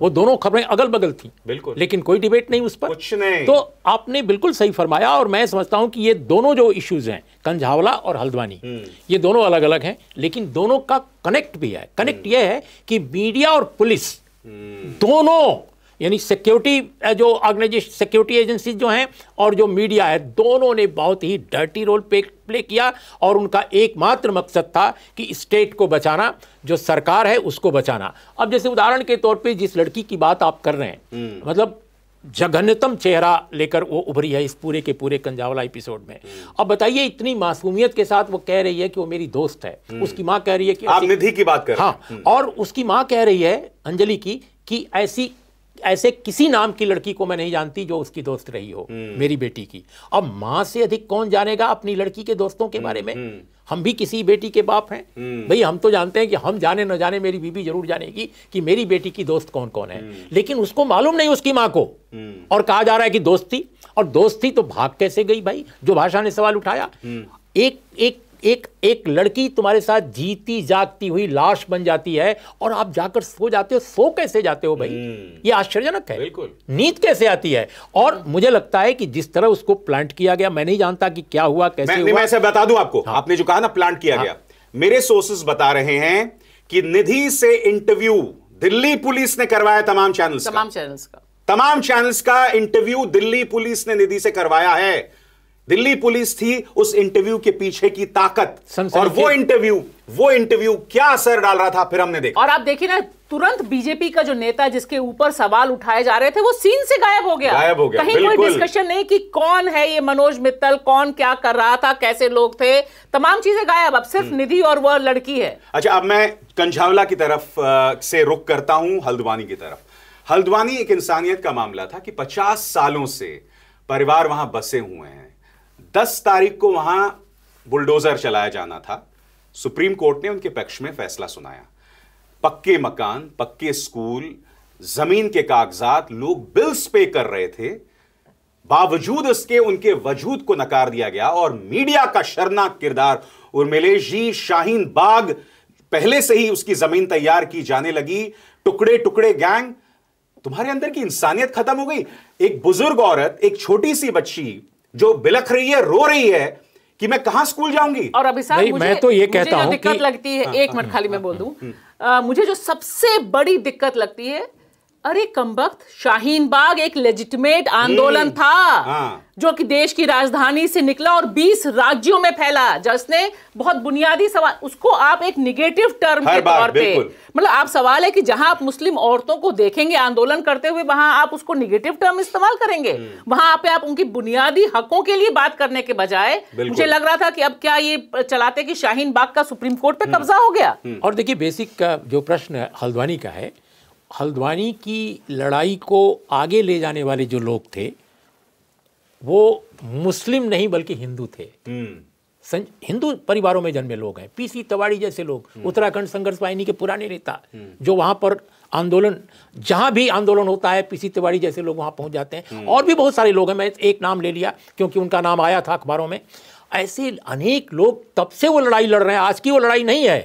वो दोनों खबरें अगल बगल थी बिल्कुल लेकिन कोई डिबेट नहीं उस पर कुछ नहीं तो आपने बिल्कुल सही फरमाया और मैं समझता हूं कि ये दोनों जो इश्यूज हैं कंझावला और हल्द्वानी हम्म। ये दोनों अलग अलग हैं लेकिन दोनों का कनेक्ट भी है कनेक्ट यह है कि मीडिया और पुलिस दोनों यानी सिक्योरिटी जो ऑर्गेनाइजेशन सिक्योरिटी एजेंसी जो हैं और जो मीडिया है दोनों ने बहुत ही डर्टी रोल पे प्ले किया और उनका एकमात्र मकसद था कि स्टेट को बचाना जो सरकार है उसको बचाना अब जैसे उदाहरण के तौर पे जिस लड़की की बात आप कर रहे हैं हम्म। मतलब जघन्यतम चेहरा लेकर वो उभरी है इस पूरे के पूरे कंजावला एपिसोड में हम्म। अब बताइए इतनी मासूमियत के साथ वो कह रही है कि वो मेरी दोस्त है हम्म। उसकी माँ कह रही है कि आप निधि की बात कर हाँ और उसकी माँ कह रही है अंजलि की कि ऐसी ऐसे किसी नाम की लड़की को मैं नहीं जानती जो उसकी दोस्त रही हो हम्म। मेरी बेटी की अब माँ से अधिक कौन जानेगा अपनी लड़की के दोस्तों के हम्म, बारे में हम्म। हम भी किसी बेटी के बाप हैं भाई हम तो जानते हैं कि हम जाने न जाने मेरी बीबी जरूर जानेगी कि मेरी बेटी की दोस्त कौन कौन है लेकिन उसको मालूम नहीं उसकी माँ को और कहा जा रहा है कि दोस्ती और दोस्ती तो भाग कैसे गई भाई जो भाषा ने सवाल उठाया एक एक एक एक लड़की तुम्हारे साथ जीती जागती हुई लाश बन जाती है और आप जाकर सो जाते हो सो कैसे जाते हो भाई हम्म। ये आश्चर्यजनक है बिल्कुल नींद कैसे आती है और हम्म। मुझे लगता है कि जिस तरह उसको प्लांट किया गया मैं नहीं जानता कि क्या हुआ कैसे मैं, हुआ मैं बता दूं आपको हाँ। आपने जो कहा ना प्लांट किया हाँ। गया मेरे सोर्सेस बता रहे हैं कि निधि से इंटरव्यू दिल्ली पुलिस ने करवाया तमाम चैनल्स तमाम चैनल्स का तमाम चैनल्स का इंटरव्यू दिल्ली पुलिस ने निधि से करवाया है दिल्ली पुलिस थी उस इंटरव्यू के पीछे की ताकत और वो इंटरव्यू वो इंटरव्यू क्या असर डाल रहा था फिर हमने देखा और आप देखिए ना तुरंत बीजेपी का जो नेता जिसके ऊपर सवाल उठाए जा रहे थे वो सीन से गायब हो गया गायब हो गया कहीं कोई डिस्कशन नहीं कि कौन है ये मनोज मित्तल कौन क्या कर रहा था कैसे लोग थे तमाम चीजें गायब अब सिर्फ हम्म। निधि और वह लड़की है अच्छा अब मैं कंझावला की तरफ से रुख करता हूं हल्द्वानी की तरफ हल्द्वानी एक इंसानियत का मामला था कि पचास सालों से परिवार वहां बसे हुए हैं दस तारीख को वहां बुलडोजर चलाया जाना था सुप्रीम कोर्ट ने उनके पक्ष में फैसला सुनाया पक्के मकान पक्के स्कूल जमीन के कागजात लोग बिल्स पे कर रहे थे बावजूद उसके उनके वजूद को नकार दिया गया और मीडिया का शर्नाक किरदार उर्मिलेश जी शाहीन बाग पहले से ही उसकी जमीन तैयार की जाने लगी टुकड़े टुकड़े गैंग तुम्हारे अंदर की इंसानियत खत्म हो गई एक बुजुर्ग औरत एक छोटी सी बच्ची जो बिलख रही है रो रही है कि मैं कहा स्कूल जाऊंगी और अभी साहब मैं तो ये कहता हूं दिक्कत लगती है हाँ, एक हाँ, मिनट खाली हाँ, मैं बोल दू मुझे जो सबसे बड़ी दिक्कत लगती है अरे कमबख्त शाहीन बाग एक लेजिटिमेट आंदोलन हम्म, था हाँ। जो कि देश की राजधानी से निकला और 20 राज्यों में फैला जिसने बहुत बुनियादी सवाल उसको आप एक निगेटिव टर्म के तौर पे मतलब आप सवाल है कि जहां आप मुस्लिम औरतों को देखेंगे आंदोलन करते हुए वहां आप उसको निगेटिव टर्म इस्तेमाल करेंगे हम्म। वहां पे आप उनकी बुनियादी हकों के लिए बात करने के बजाय मुझे लग रहा था कि अब क्या ये चलाते कि शाहीन बाग का सुप्रीम कोर्ट पे हम्म। कब्जा हो गया और देखिए बेसिक का जो प्रश्न हल्द्वानी का है हल्द्वानी की लड़ाई को आगे ले जाने वाले जो लोग थे वो मुस्लिम नहीं बल्कि हिंदू थे हम्म। हिंदू परिवारों में जन्मे लोग हैं पीसी तवाड़ी जैसे लोग हम्म। उत्तराखंड संघर्ष वाहिनी के पुराने नेता हम्म। जो वहां पर आंदोलन जहां भी आंदोलन होता है पीसी तिवाड़ी जैसे लोग वहां पहुंच जाते हैं और भी बहुत सारे लोग हैं मैं एक नाम ले लिया क्योंकि उनका नाम आया था अखबारों में ऐसे अनेक लोग तब से वो लड़ाई लड़ रहे हैं आज की वो लड़ाई नहीं है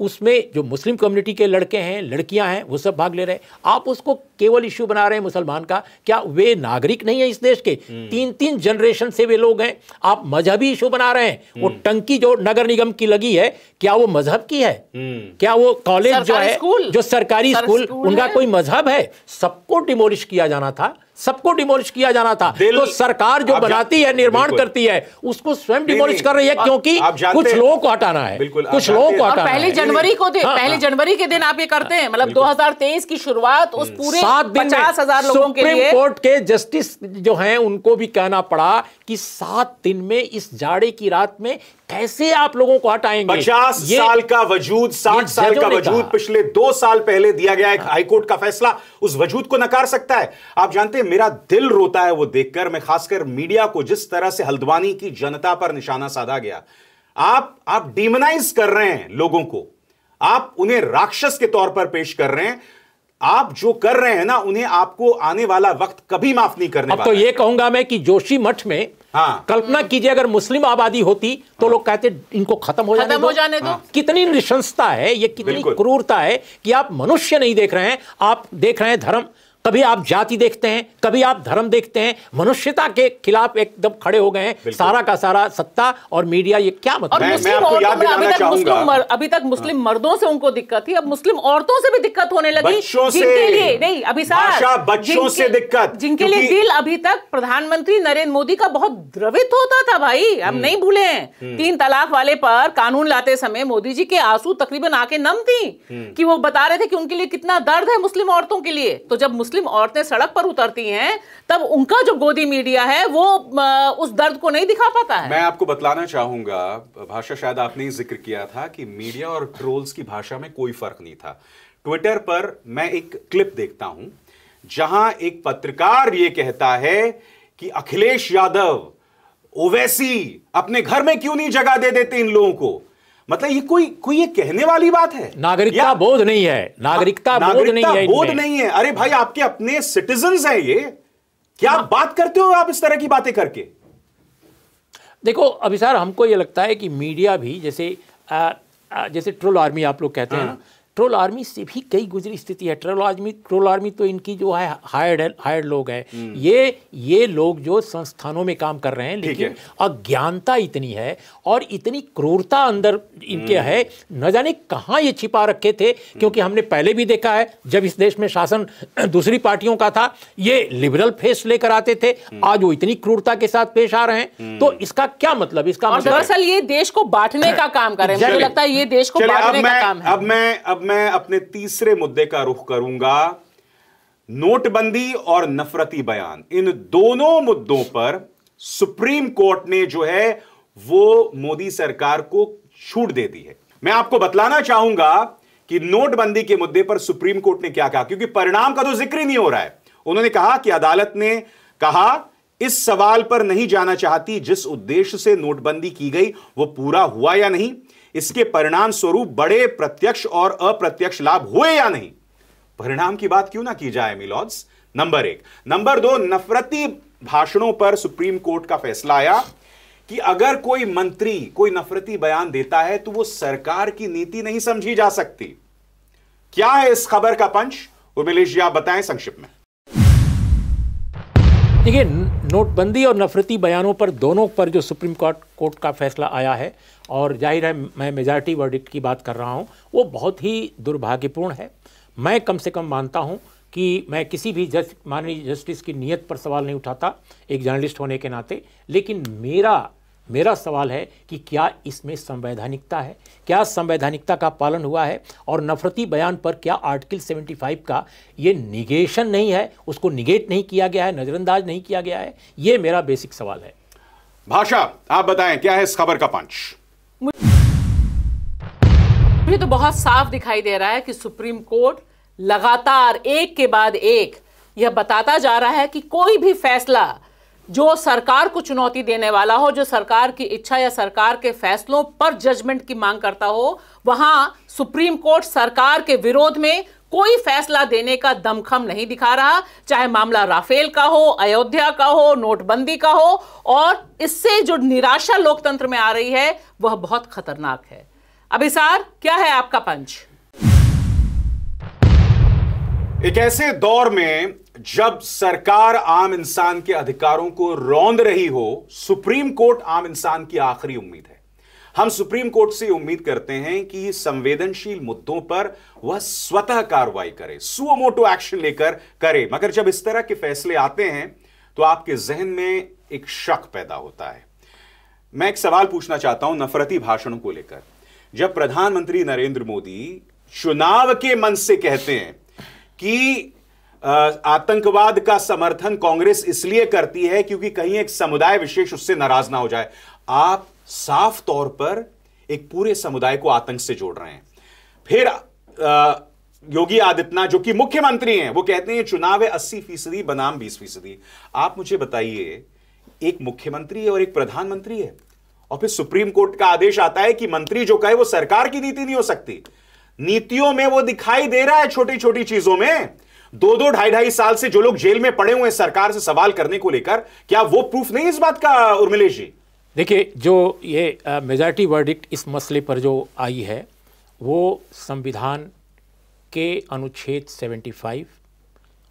उसमें जो मुस्लिम कम्युनिटी के लड़के हैं लड़कियां हैं वो सब भाग ले रहे हैं आप उसको केवल इश्यू बना रहे हैं मुसलमान का क्या वे नागरिक नहीं है इस देश के तीन तीन जनरेशन से वे लोग हैं आप मजहबी इशू बना रहे हैं वो हम्म। टंकी जो नगर निगम की लगी है क्या वो मजहब की है हम्म। क्या वो कॉलेज जो है जो सरकारी स्कूल उनका कोई मजहब है सबको डिमोलिश किया जाना था सबको डिमोलिश किया जाना था तो सरकार जो बनाती है निर्माण करती है उसको स्वयं डिमोलिश कर रही है क्योंकि कुछ लोगों को हटाना है कुछ लोगों को हटाना पहले जनवरी को हाँ, हाँ। पहले जनवरी के दिन आप ये करते हैं मतलब 2023 की शुरुआत उस हम्म। पूरे सात दिन पचास हजार लोगों के लिए कोर्ट के जस्टिस जो हैं उनको भी कहना पड़ा कि सात दिन में इस जाड़े की रात में कैसे आप लोगों को हटाएंगे पचास साल का वजूद साठ साल का वजूद पिछले दो साल पहले दिया गया एक हाईकोर्ट का फैसला उस वजूद को नकार सकता है आप जानते हैं मेरा दिल रोता है वो देखकर मैं खासकर मीडिया को जिस तरह से हल्द्वानी की जनता पर निशाना साधा गया आप आप डिमनाइज कर रहे हैं लोगों को आप उन्हें राक्षस के तौर पर पेश कर रहे हैं आप जो कर रहे हैं ना उन्हें आपको आने वाला वक्त कभी माफ नहीं करने अब तो ये कहूंगा मैं कि जोशी मठ में हाँ। कल्पना कीजिए अगर मुस्लिम आबादी होती तो लोग कहते इनको खत्म हो जाने दो, हो जाने दो हाँ। कितनी निशंसता है ये कितनी क्रूरता है कि आप मनुष्य नहीं देख रहे हैं आप देख रहे हैं धर्म कभी आप जाति देखते हैं कभी आप धर्म देखते हैं मनुष्यता के खिलाफ एकदम खड़े हो गए हैं सारा का सारा सत्ता और मीडिया ये क्या मतलब मैं, मैं अभी तक मुस्लिम मर्दों से उनको दिक्कत थी अब मुस्लिम औरतों से भी दिक्कत होने लगी जिनके लिए नहीं अभी बच्चों से दिक्कत जिनके लिए दिल अभी तक प्रधानमंत्री नरेंद्र मोदी का बहुत द्रवित होता था भाई हम हम्म। नहीं भूले हैं हम्म। तीन तलाक वाले पर कानून लाते समय मोदी जी के आंसू तकरीबन आके नम थी हम्म। कि वो बता रहे थे कि उनके लिए कितना दर्द है मुस्लिम औरतों के लिए तो जब मुस्लिम मुस्लिम औरतें सड़क पर उतरती हैं तब उनका जो गोदी मीडिया है वो उस दर्द को नहीं दिखा पाता है मैं आपको बतलाना चाहूंगा भाषा शायद आपने जिक्र किया था कि मीडिया और ट्रोल्स की भाषा में कोई फर्क नहीं था ट्विटर पर मैं एक क्लिप देखता हूं जहां एक पत्रकार ये कहता है कि अखिलेश यादव ओवैसी अपने घर में क्यों नहीं जगह दे देते इन लोगों को मतलब ये कोई कोई ये कहने वाली बात है नागरिकता बोध नहीं है हाँ, नागरिकता, बोध नहीं है बोध नहीं है अरे भाई आपके अपने सिटीजन है ये क्या हाँ। आप बात करते हो आप इस तरह की बातें करके देखो अभी सर हमको ये लगता है कि मीडिया भी जैसे आ, आ, जैसे ट्रोल आर्मी आप लोग कहते हैं हाँ। ना ट्रोल आर्मी से भी कई गुजरी स्थिति है ट्रोल आर्मी ट्रोल आर्मी तो इनकी जो है हायर्ड हायर्ड लोग हैं हम्म। ये ये लोग जो संस्थानों में काम कर रहे हैं लेकिन अज्ञानता इतनी है और इतनी क्रूरता अंदर इनके हम्म। है न जाने कहाँ ये छिपा रखे थे क्योंकि हमने पहले भी देखा है जब इस देश में शासन दूसरी पार्टियों का था ये लिबरल फेस लेकर आते थे हम्म। आज वो इतनी क्रूरता के साथ पेश आ रहे हैं तो इसका क्या मतलब इसका मतलब दरअसल ये देश को बांटने का काम कर रहे हैं मुझे लगता है ये देश को बांटने का काम है अब मैं अब मैं अपने तीसरे मुद्दे का रुख करूंगा नोटबंदी और नफरती बयान इन दोनों मुद्दों पर सुप्रीम कोर्ट ने जो है वो मोदी सरकार को छूट दे दी है मैं आपको बतलाना चाहूंगा कि नोटबंदी के मुद्दे पर सुप्रीम कोर्ट ने क्या कहा क्योंकि परिणाम का तो जिक्र ही नहीं हो रहा है उन्होंने कहा कि अदालत ने कहा इस सवाल पर नहीं जाना चाहती जिस उद्देश्य से नोटबंदी की गई वो पूरा हुआ या नहीं इसके परिणाम स्वरूप बड़े प्रत्यक्ष और अप्रत्यक्ष लाभ हुए या नहीं परिणाम की बात क्यों ना की जाए मिलॉर्ड्स नंबर एक नंबर दो नफरती भाषणों पर सुप्रीम कोर्ट का फैसला आया कि अगर कोई मंत्री कोई नफरती बयान देता है तो वो सरकार की नीति नहीं समझी जा सकती क्या है इस खबर का पंच उमिलेश जी आप बताएं संक्षिप्त में देखिए नोटबंदी और नफरती बयानों पर दोनों पर जो सुप्रीम कोर्ट कोर्ट का फैसला आया है और जाहिर है मैं मेजॉरिटी वर्डिक्ट की बात कर रहा हूँ वो बहुत ही दुर्भाग्यपूर्ण है मैं कम से कम मानता हूँ कि मैं किसी भी जज माननीय जस्टिस की नीयत पर सवाल नहीं उठाता एक जर्नलिस्ट होने के नाते लेकिन मेरा मेरा सवाल है कि क्या इसमें संवैधानिकता है क्या संवैधानिकता का पालन हुआ है और नफरती बयान पर क्या आर्टिकल 75 का ये निगेशन नहीं है उसको निगेट नहीं किया गया है नज़रअंदाज नहीं किया गया है ये मेरा बेसिक सवाल है भाषा आप बताएं क्या है इस खबर का पंच मुझे तो बहुत साफ दिखाई दे रहा है कि सुप्रीम कोर्ट लगातार एक के बाद एक यह बताता जा रहा है कि कोई भी फैसला जो सरकार को चुनौती देने वाला हो जो सरकार की इच्छा या सरकार के फैसलों पर जजमेंट की मांग करता हो वहां सुप्रीम कोर्ट सरकार के विरोध में कोई फैसला देने का दमखम नहीं दिखा रहा चाहे मामला राफेल का हो अयोध्या का हो नोटबंदी का हो और इससे जो निराशा लोकतंत्र में आ रही है वह बहुत खतरनाक है अभिसार क्या है आपका पंच एक ऐसे दौर में जब सरकार आम इंसान के अधिकारों को रौंद रही हो सुप्रीम कोर्ट आम इंसान की आखिरी उम्मीद है हम सुप्रीम कोर्ट से उम्मीद करते हैं कि संवेदनशील मुद्दों पर वह स्वतः कार्रवाई करे सुअमोटो एक्शन लेकर करे मगर जब इस तरह के फैसले आते हैं तो आपके जहन में एक शक पैदा होता है मैं एक सवाल पूछना चाहता हूं नफरती भाषणों को लेकर जब प्रधानमंत्री नरेंद्र मोदी चुनाव के मन से कहते हैं कि आतंकवाद का समर्थन कांग्रेस इसलिए करती है क्योंकि कहीं एक समुदाय विशेष उससे नाराज ना हो जाए आप साफ तौर पर एक पूरे समुदाय को आतंक से जोड़ रहे हैं फिर आ, योगी आदित्यनाथ जो कि मुख्यमंत्री हैं वो कहते हैं चुनाव है अस्सी फीसदी बनाम बीस फीसदी आप मुझे बताइए एक मुख्यमंत्री है और एक प्रधानमंत्री है और फिर सुप्रीम कोर्ट का आदेश आता है कि मंत्री जो कहे वो सरकार की नीति नहीं हो सकती नीतियों में वो दिखाई दे रहा है छोटी छोटी चीजों में दो दो ढाई ढाई साल से जो लोग जेल में पड़े हुए हैं सरकार से सवाल करने को लेकर क्या वो प्रूफ नहीं इस बात का उर्मिलेश जी देखिए जो ये मेजॉरिटी वर्डिक्ट इस मसले पर जो आई है वो संविधान के अनुच्छेद 75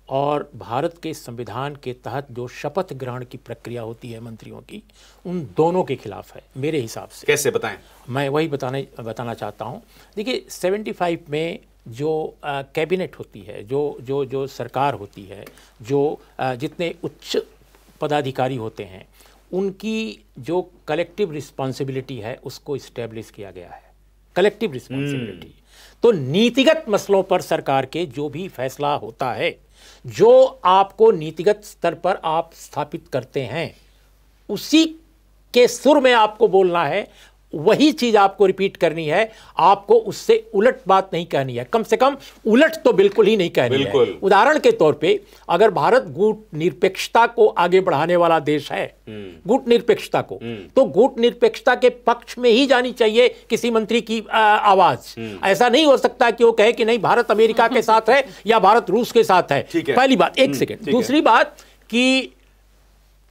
और भारत के संविधान के तहत जो शपथ ग्रहण की प्रक्रिया होती है मंत्रियों की उन दोनों के खिलाफ है मेरे हिसाब से कैसे बताएं मैं वही बताने बताना चाहता हूं देखिए 75 में जो कैबिनेट होती है जो जो जो सरकार होती है जो आ, जितने उच्च पदाधिकारी होते हैं उनकी जो कलेक्टिव रिस्पॉन्सिबिलिटी है उसको इस्टेब्लिश किया गया है कलेक्टिव हम्म। रिस्पॉन्सिबिलिटी तो नीतिगत मसलों पर सरकार के जो भी फैसला होता है जो आपको नीतिगत स्तर पर आप स्थापित करते हैं उसी के सुर में आपको बोलना है वही चीज आपको रिपीट करनी है आपको उससे उलट बात नहीं कहनी है कम से कम उलट तो बिल्कुल ही नहीं कहनी है उदाहरण के तौर पे अगर भारत गुट निरपेक्षता को आगे बढ़ाने वाला देश है हम्म। गुट निरपेक्षता को हम्म। तो गुट निरपेक्षता के पक्ष में ही जानी चाहिए किसी मंत्री की आ, आवाज हम्म। ऐसा नहीं हो सकता कि वो कहे कि नहीं भारत अमेरिका के साथ है या भारत रूस के साथ है, है। पहली बात एक सेकेंड दूसरी बात कि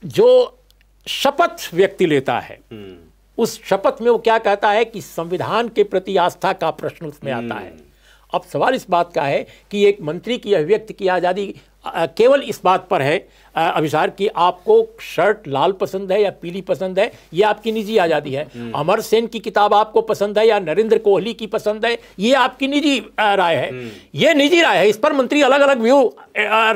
जो शपथ व्यक्ति लेता है उस शपथ में वो क्या कहता है कि संविधान के प्रति आस्था का प्रश्न उसमें आता हम्म। है अब सवाल इस बात का है कि एक मंत्री की अभिव्यक्ति की आज़ादी केवल इस बात पर है अभिसार कि आपको शर्ट लाल पसंद है या पीली पसंद है ये आपकी निजी आज़ादी है हम्म। अमर सेन की किताब आपको पसंद है या नरेंद्र कोहली की पसंद है ये आपकी निजी राय है हम्म। ये निजी राय है इस पर मंत्री अलग अलग व्यू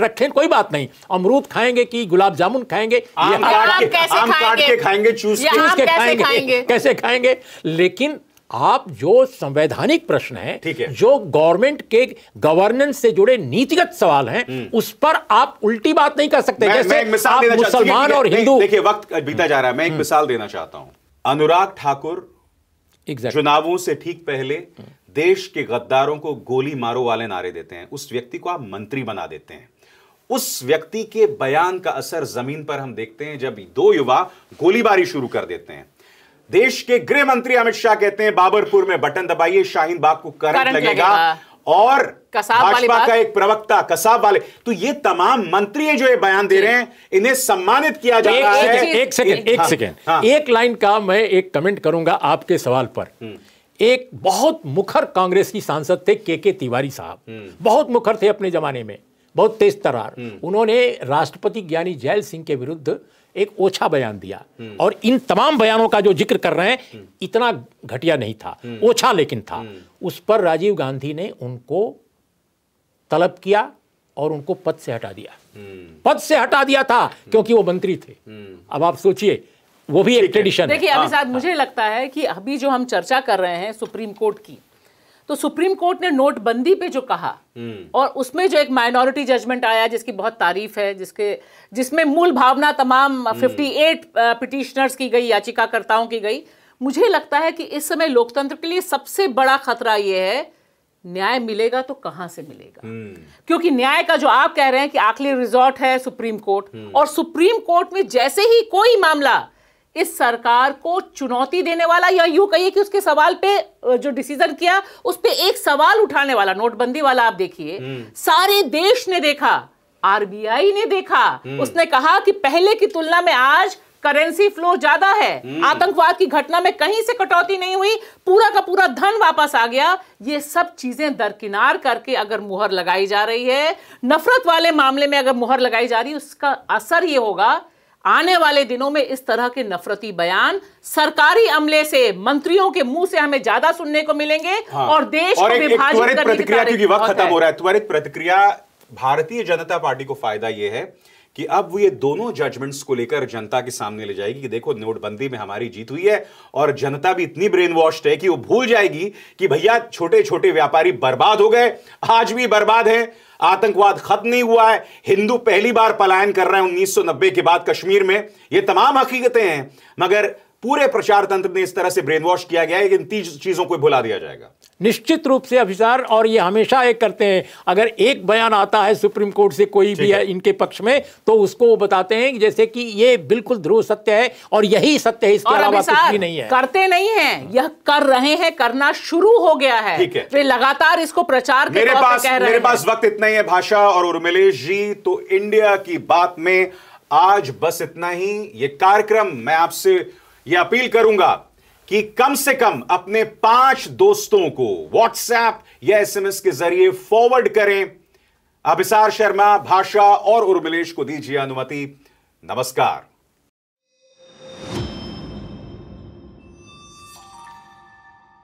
रखें कोई बात नहीं अमरूद खाएंगे कि गुलाब जामुन खाएंगे आम काट के खाएंगे चूस के खाएंगे कैसे खाएंगे लेकिन आप जो संवैधानिक प्रश्न है, है। जो गवर्नमेंट के गवर्नेंस से जुड़े नीतिगत सवाल हैं हम्म। उस पर आप उल्टी बात नहीं कर सकते मैं, जैसे मैं आप मुसलमान और हिंदू देखिए वक्त बीता जा रहा है मैं एक हम्म। मिसाल देना चाहता हूं अनुराग ठाकुर चुनावों से ठीक पहले देश के गद्दारों को गोली मारो वाले नारे देते हैं उस व्यक्ति को आप मंत्री बना देते हैं उस व्यक्ति के बयान का असर जमीन पर हम देखते हैं जब दो युवा गोलीबारी शुरू कर देते हैं देश के गृह मंत्री अमित शाह कहते हैं बाबरपुर में बटन दबाइए शाहीन बाग को करंट, करंट लगेगा, लगेगा। और भाजपा का एक प्रवक्ता कसाब वाले तो ये तमाम मंत्री जो ये बयान दे रहे हैं इन्हें सम्मानित किया जा रहा है एक सेकेंड एक हाँ, सेकेंड हाँ। एक लाइन का मैं एक कमेंट करूंगा आपके सवाल पर हम्म। एक बहुत मुखर कांग्रेस की सांसद थे के के तिवारी साहब हम्म। बहुत मुखर थे अपने जमाने में बहुत तेज तरार हम्म। उन्होंने राष्ट्रपति ज्ञानी जैल सिंह के विरुद्ध एक ओछा बयान दिया और इन तमाम बयानों का जो जिक्र कर रहे हैं इतना घटिया नहीं था ओछा लेकिन था उस पर राजीव गांधी ने उनको तलब किया और उनको पद से हटा दिया पद से हटा दिया था क्योंकि वो मंत्री थे अब आप सोचिए वो भी एक ट्रेडिशन देखिए अभी साथ हाँ। मुझे लगता है कि अभी जो हम चर्चा कर रहे हैं सुप्रीम कोर्ट की तो सुप्रीम कोर्ट ने नोटबंदी पे जो कहा हम्म। और उसमें जो एक माइनॉरिटी जजमेंट आया जिसकी बहुत तारीफ है जिसके जिसमें मूल भावना तमाम 58 हम्म। पिटिशनर्स की गई याचिकाकर्ताओं की गई मुझे लगता है कि इस समय लोकतंत्र के लिए सबसे बड़ा खतरा यह है न्याय मिलेगा तो कहां से मिलेगा हम्म। क्योंकि न्याय का जो आप कह रहे हैं कि आखिरी रिजॉर्ट है सुप्रीम कोर्ट और सुप्रीम कोर्ट में जैसे ही कोई मामला इस सरकार को चुनौती देने वाला या यूं कहिए कि उसके सवाल पे जो डिसीजन किया उस पर एक सवाल उठाने वाला नोटबंदी वाला आप देखिए हम्म। सारे देश ने देखा आरबीआई ने देखा हम्म। उसने कहा कि पहले की तुलना में आज करेंसी फ्लो ज्यादा है हम्म। आतंकवाद की घटना में कहीं से कटौती नहीं हुई पूरा का पूरा धन वापस आ गया ये सब चीजें दरकिनार करके अगर मुहर लगाई जा रही है नफरत वाले मामले में अगर मुहर लगाई जा रही है उसका असर ये होगा आने वाले दिनों में इस तरह के नफरती बयान सरकारी अमले से मंत्रियों के मुंह से हमें ज्यादा सुनने को मिलेंगे हाँ। और देश और को विभाजित करने प्रतिक्रिया क्योंकि वक्त खत्म हो रहा है त्वरित प्रतिक्रिया भारतीय जनता पार्टी को फायदा यह है कि अब वो ये दोनों जजमेंट्स को लेकर जनता के सामने ले जाएगी कि देखो नोटबंदी में हमारी जीत हुई है और जनता भी इतनी ब्रेन वॉश्ड है कि वो भूल जाएगी कि भैया छोटे छोटे व्यापारी बर्बाद हो गए आज भी बर्बाद है आतंकवाद खत्म नहीं हुआ है हिंदू पहली बार पलायन कर रहे हैं 1990 के बाद कश्मीर में ये तमाम हकीकतें हैं मगर पूरे प्रचार तंत्र ने इस तरह से ब्रेन वॉश किया गया है कि इन तीन चीजों को भुला दिया जाएगा निश्चित रूप से अभिसार और ये हमेशा एक करते हैं अगर एक बयान आता है सुप्रीम कोर्ट से कोई भी है इनके पक्ष में तो उसको वो बताते हैं जैसे कि ये बिल्कुल ध्रुव सत्य है और यही सत्य है इसके अलावा कुछ भी नहीं है करते नहीं है यह कर रहे हैं करना शुरू हो गया है ठीक है वे लगातार इसको प्रचार मेरे पास मेरे पास वक्त इतना ही है भाषा और उर्मिलेश जी तो इंडिया की बात में आज बस इतना ही ये कार्यक्रम मैं आपसे यह अपील करूंगा कि कम से कम अपने पांच दोस्तों को व्हाट्सएप या एसएमएस के जरिए फॉरवर्ड करें अभिसार शर्मा भाषा और उर्मिलेश को दीजिए अनुमति नमस्कार